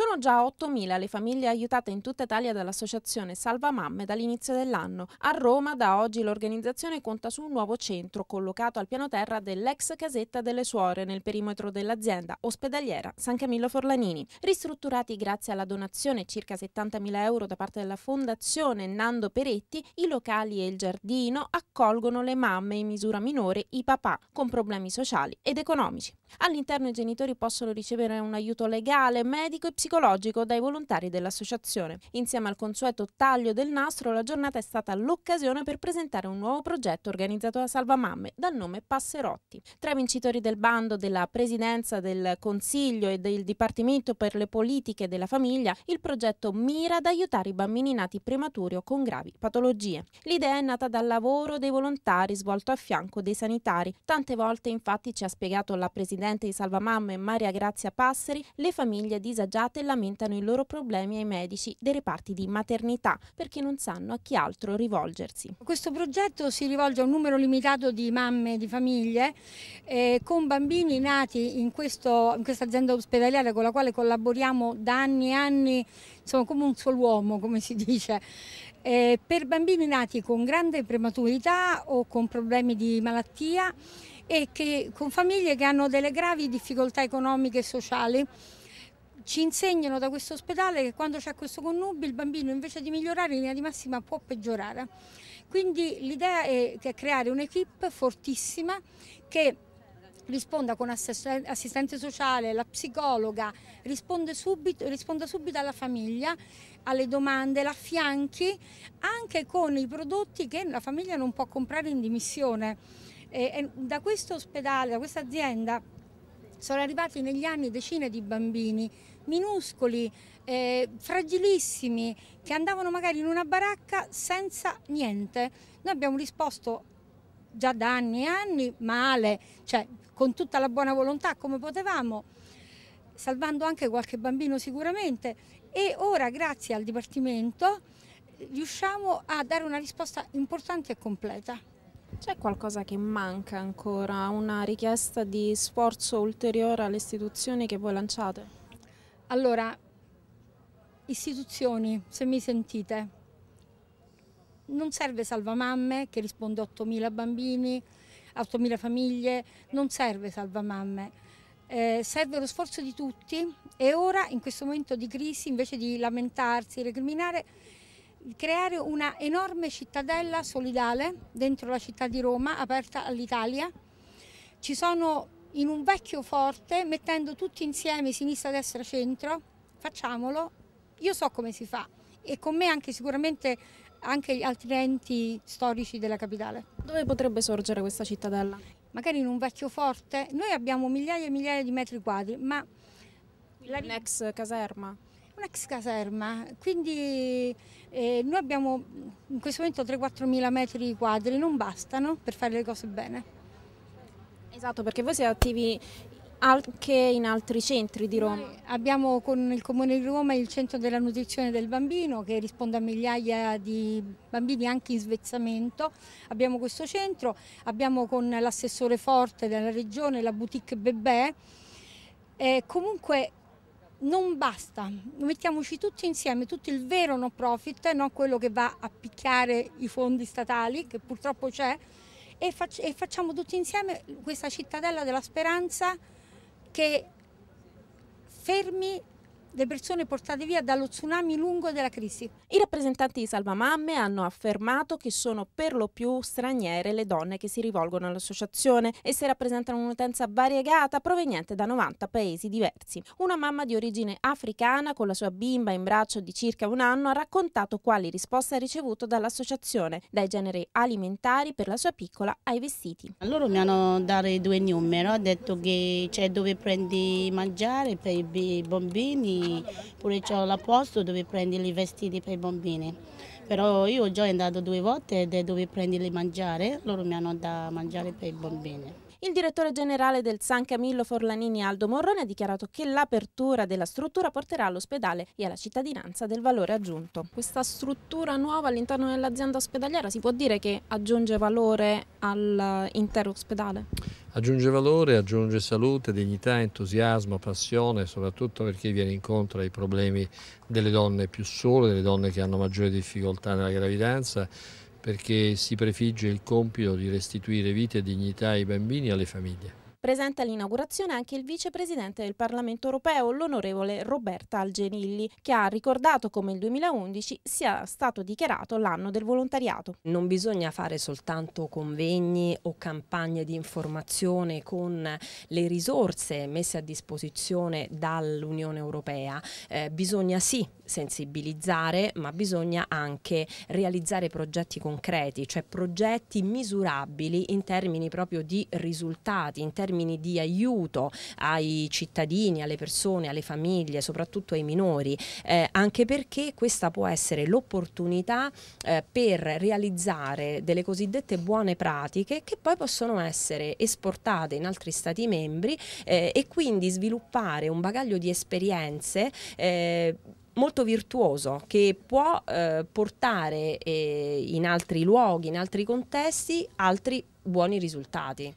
Sono già 8.000 le famiglie aiutate in tutta Italia dall'associazione Salva Mamme dall'inizio dell'anno. A Roma da oggi l'organizzazione conta su un nuovo centro collocato al piano terra dell'ex casetta delle suore nel perimetro dell'azienda ospedaliera San Camillo Forlanini. Ristrutturati grazie alla donazione circa 70.000 euro da parte della fondazione Nando Peretti, i locali e il giardino accolgono le mamme in misura minore, i papà, con problemi sociali ed economici. All'interno i genitori possono ricevere un aiuto legale, medico e psicologico psicologico dai volontari dell'associazione. Insieme al consueto taglio del nastro, la giornata è stata l'occasione per presentare un nuovo progetto organizzato da Salvamamme dal nome Passerotti. Tra i vincitori del bando della Presidenza del Consiglio e del Dipartimento per le politiche della famiglia, il progetto mira ad aiutare i bambini nati prematuri o con gravi patologie. L'idea è nata dal lavoro dei volontari svolto a fianco dei sanitari. Tante volte infatti ci ha spiegato la Presidente di Salvamamme Maria Grazia Passeri, le famiglie disagiate giornate lamentano i loro problemi ai medici dei reparti di maternità perché non sanno a chi altro rivolgersi. Questo progetto si rivolge a un numero limitato di mamme, di famiglie eh, con bambini nati in, questo, in questa azienda ospedaliera con la quale collaboriamo da anni e anni, insomma come un solo uomo come si dice. Eh, per bambini nati con grande prematurità o con problemi di malattia e che, con famiglie che hanno delle gravi difficoltà economiche e sociali ci insegnano da questo ospedale che quando c'è questo connubio il bambino invece di migliorare in linea di massima può peggiorare. Quindi l'idea è creare un'equipe fortissima che risponda con assistente sociale, la psicologa, risponda subito, subito alla famiglia, alle domande, l'affianchi anche con i prodotti che la famiglia non può comprare in dimissione. E da questo ospedale, da questa azienda sono arrivati negli anni decine di bambini minuscoli, eh, fragilissimi, che andavano magari in una baracca senza niente. Noi abbiamo risposto già da anni e anni male, cioè con tutta la buona volontà come potevamo, salvando anche qualche bambino sicuramente e ora grazie al Dipartimento riusciamo a dare una risposta importante e completa. C'è qualcosa che manca ancora? Una richiesta di sforzo ulteriore alle istituzioni che voi lanciate? Allora, istituzioni, se mi sentite, non serve Salvamamme che risponde a 8.000 bambini, 8.000 famiglie, non serve Salvamamme. Eh, serve lo sforzo di tutti e ora in questo momento di crisi invece di lamentarsi, recriminare, creare una enorme cittadella solidale dentro la città di Roma, aperta all'Italia. Ci sono in un vecchio forte, mettendo tutti insieme sinistra, destra, centro, facciamolo, io so come si fa e con me anche sicuramente anche gli altri enti storici della capitale. Dove potrebbe sorgere questa cittadella? Magari in un vecchio forte, noi abbiamo migliaia e migliaia di metri quadri, ma... L'ex caserma? un'ex caserma, quindi eh, noi abbiamo in questo momento 3-4 mila metri quadri, non bastano per fare le cose bene. Esatto, perché voi siete attivi anche in altri centri di Roma. Noi abbiamo con il Comune di Roma il centro della nutrizione del bambino che risponde a migliaia di bambini anche in svezzamento. Abbiamo questo centro, abbiamo con l'assessore forte della regione la boutique Bebè. Eh, comunque non basta, mettiamoci tutti insieme, tutto il vero no profit, non quello che va a picchiare i fondi statali, che purtroppo c'è, e, fac e, facciamo tutti insieme questa cittadella della speranza che fermi le persone portate via dallo tsunami lungo della crisi. I rappresentanti di Salvamamme hanno affermato che sono per lo più straniere le donne che si rivolgono all'associazione. Esse rappresentano un'utenza variegata proveniente da 90 paesi diversi. Una mamma di origine africana con la sua bimba in braccio di circa un anno ha raccontato quali risposte ha ricevuto dall'associazione, dai generi alimentari per la sua piccola ai vestiti. Loro mi hanno dato due numeri, ha detto che c'è dove prendi mangiare per i bambini pure c'ho la posto dove prendere i vestiti per i bambini. Però io già andato due volte ed è dove prenderli mangiare, loro mi hanno da mangiare per i bambini. Il direttore generale del San Camillo Forlanini Aldo Morrone ha dichiarato che l'apertura della struttura porterà all'ospedale e alla cittadinanza del valore aggiunto. Questa struttura nuova all'interno dell'azienda ospedaliera si può dire che aggiunge valore all'intero ospedale? Aggiunge valore, aggiunge salute, dignità, entusiasmo, passione, soprattutto perché viene incontro ai problemi delle donne più sole, delle donne che hanno maggiore difficoltà nella gravidanza, perché si prefigge il compito di restituire vita e dignità ai bambini e alle famiglie. Presente all'inaugurazione anche il vicepresidente del Parlamento europeo, l'onorevole Roberta Algenilli, che ha ricordato come il 2011 sia stato dichiarato l'anno del volontariato. Non bisogna fare soltanto convegni o campagne di informazione con le risorse messe a disposizione dall'Unione Europea, eh, bisogna sì sensibilizzare, ma bisogna anche realizzare progetti concreti, cioè progetti misurabili in termini proprio di risultati, in termini di aiuto ai cittadini, alle persone, alle famiglie, soprattutto ai minori, eh, anche perché questa può essere l'opportunità eh, per realizzare delle cosiddette buone pratiche che poi possono essere esportate in altri stati membri eh, e quindi sviluppare un bagaglio di esperienze eh, molto virtuoso che può eh, portare eh, in altri luoghi, in altri contesti, altri buoni risultati.